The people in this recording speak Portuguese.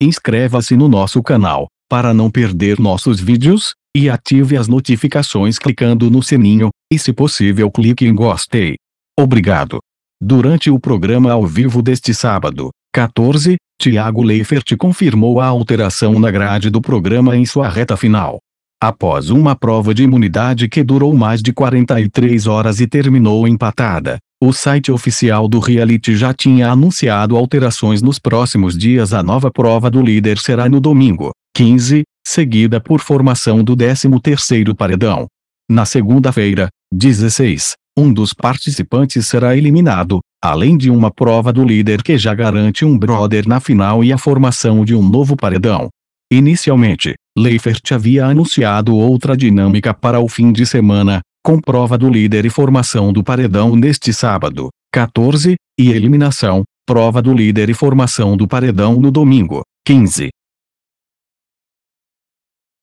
Inscreva-se no nosso canal, para não perder nossos vídeos, e ative as notificações clicando no sininho, e se possível clique em gostei. Obrigado. Durante o programa ao vivo deste sábado, 14, Tiago Leifert confirmou a alteração na grade do programa em sua reta final. Após uma prova de imunidade que durou mais de 43 horas e terminou empatada, o site oficial do reality já tinha anunciado alterações nos próximos dias. A nova prova do líder será no domingo, 15, seguida por formação do 13º paredão. Na segunda-feira, 16, um dos participantes será eliminado, além de uma prova do líder que já garante um brother na final e a formação de um novo paredão. Inicialmente, Leifert havia anunciado outra dinâmica para o fim de semana, com prova do líder e formação do paredão neste sábado, 14, e eliminação, prova do líder e formação do paredão no domingo, 15.